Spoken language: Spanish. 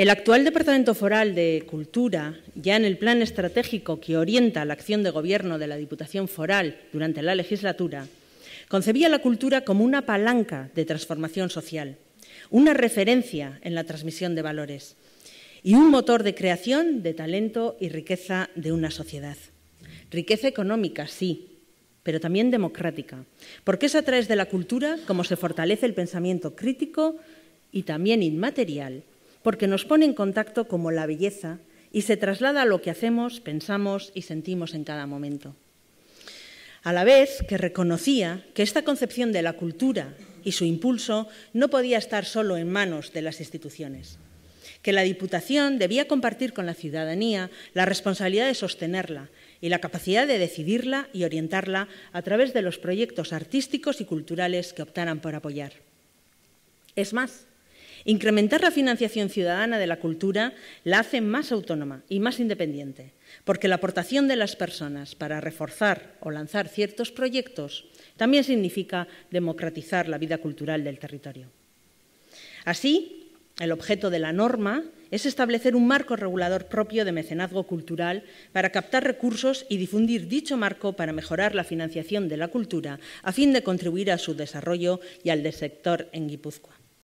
El actual Departamento Foral de Cultura, ya en el plan estratégico que orienta la acción de gobierno de la Diputación Foral durante la legislatura, concebía la cultura como una palanca de transformación social, una referencia en la transmisión de valores y un motor de creación de talento y riqueza de una sociedad. Riqueza económica, sí, pero también democrática, porque es a través de la cultura como se fortalece el pensamiento crítico y también inmaterial porque nos pone en contacto como la belleza y se traslada a lo que hacemos, pensamos y sentimos en cada momento. A la vez que reconocía que esta concepción de la cultura y su impulso no podía estar solo en manos de las instituciones, que la Diputación debía compartir con la ciudadanía la responsabilidad de sostenerla y la capacidad de decidirla y orientarla a través de los proyectos artísticos y culturales que optaran por apoyar. Es más, Incrementar la financiación ciudadana de la cultura la hace más autónoma y más independiente, porque la aportación de las personas para reforzar o lanzar ciertos proyectos también significa democratizar la vida cultural del territorio. Así, el objeto de la norma es establecer un marco regulador propio de mecenazgo cultural para captar recursos y difundir dicho marco para mejorar la financiación de la cultura a fin de contribuir a su desarrollo y al del sector en Guipúzcoa.